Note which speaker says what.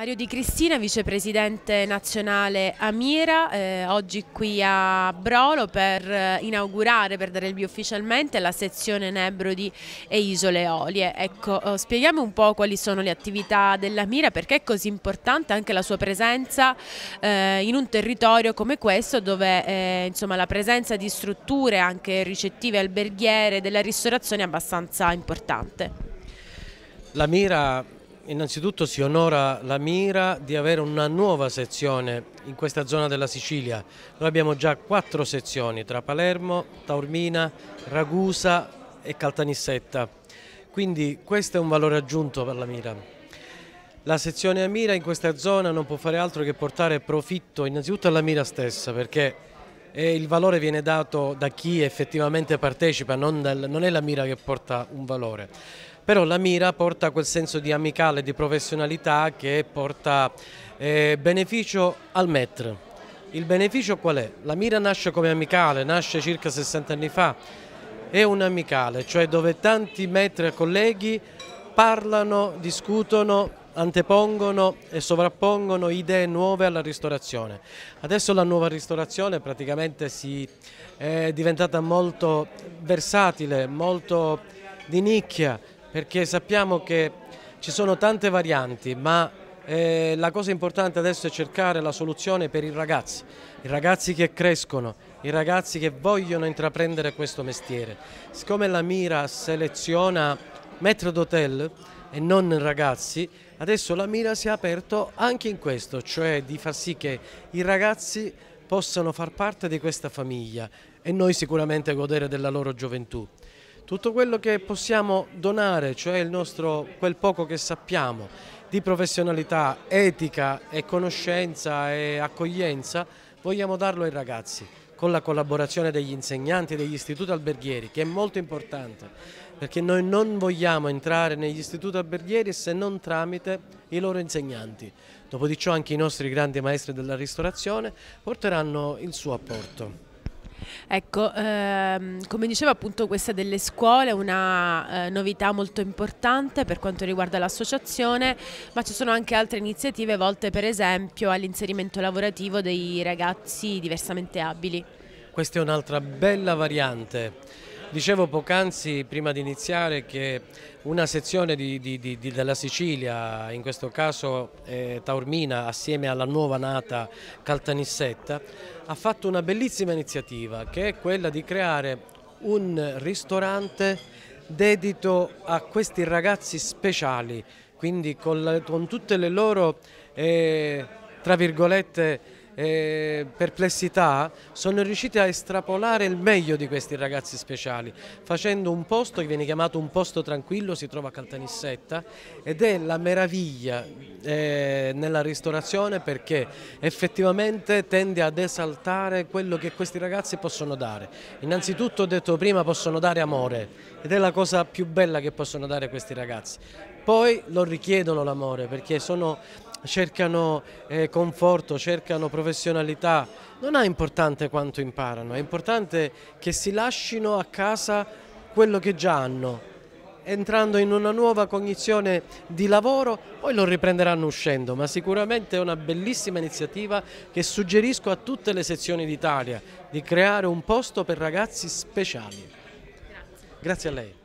Speaker 1: Mario Di Cristina, vicepresidente nazionale Amira, eh, oggi qui a Brolo per eh, inaugurare, per dare il via ufficialmente, la sezione Nebrodi e Isole Olie. Ecco, oh, spieghiamo un po' quali sono le attività dell'Amiera, perché è così importante anche la sua presenza eh, in un territorio come questo dove eh, insomma, la presenza di strutture anche ricettive, alberghiere, della ristorazione è abbastanza importante.
Speaker 2: La Mira innanzitutto si onora la mira di avere una nuova sezione in questa zona della Sicilia. Noi abbiamo già quattro sezioni tra Palermo, Taormina, Ragusa e Caltanissetta. Quindi questo è un valore aggiunto per la mira. La sezione a mira in questa zona non può fare altro che portare profitto innanzitutto alla mira stessa perché il valore viene dato da chi effettivamente partecipa, non, dal, non è la mira che porta un valore però la mira porta quel senso di amicale, di professionalità che porta eh, beneficio al metro. Il beneficio qual è? La mira nasce come amicale, nasce circa 60 anni fa, è un amicale, cioè dove tanti metri e colleghi parlano, discutono, antepongono e sovrappongono idee nuove alla ristorazione. Adesso la nuova ristorazione praticamente si è diventata molto versatile, molto di nicchia, perché sappiamo che ci sono tante varianti, ma eh, la cosa importante adesso è cercare la soluzione per i ragazzi, i ragazzi che crescono, i ragazzi che vogliono intraprendere questo mestiere. Siccome la Mira seleziona maître d'hotel e non ragazzi, adesso la Mira si è aperta anche in questo, cioè di far sì che i ragazzi possano far parte di questa famiglia e noi sicuramente godere della loro gioventù tutto quello che possiamo donare, cioè il nostro, quel poco che sappiamo di professionalità, etica e conoscenza e accoglienza, vogliamo darlo ai ragazzi con la collaborazione degli insegnanti e degli istituti alberghieri, che è molto importante, perché noi non vogliamo entrare negli istituti alberghieri se non tramite i loro insegnanti. Dopo anche i nostri grandi maestri della ristorazione porteranno il suo apporto.
Speaker 1: Ecco, ehm, come diceva appunto questa delle scuole è una eh, novità molto importante per quanto riguarda l'associazione, ma ci sono anche altre iniziative volte per esempio all'inserimento lavorativo dei ragazzi diversamente
Speaker 2: abili. Questa è un'altra bella variante. Dicevo poc'anzi, prima di iniziare, che una sezione di, di, di, della Sicilia, in questo caso eh, Taormina, assieme alla nuova nata Caltanissetta, ha fatto una bellissima iniziativa che è quella di creare un ristorante dedito a questi ragazzi speciali, quindi con, la, con tutte le loro, eh, tra virgolette, eh, perplessità sono riusciti a estrapolare il meglio di questi ragazzi speciali facendo un posto che viene chiamato un posto tranquillo, si trova a Caltanissetta ed è la meraviglia eh, nella ristorazione perché effettivamente tende ad esaltare quello che questi ragazzi possono dare. Innanzitutto, ho detto prima, possono dare amore ed è la cosa più bella che possono dare questi ragazzi. Poi lo richiedono l'amore perché sono cercano eh, conforto, cercano professionalità, non è importante quanto imparano, è importante che si lasciano a casa quello che già hanno, entrando in una nuova cognizione di lavoro, poi lo riprenderanno uscendo, ma sicuramente è una bellissima iniziativa che suggerisco a tutte le sezioni d'Italia, di creare un posto per ragazzi speciali. Grazie, Grazie a lei.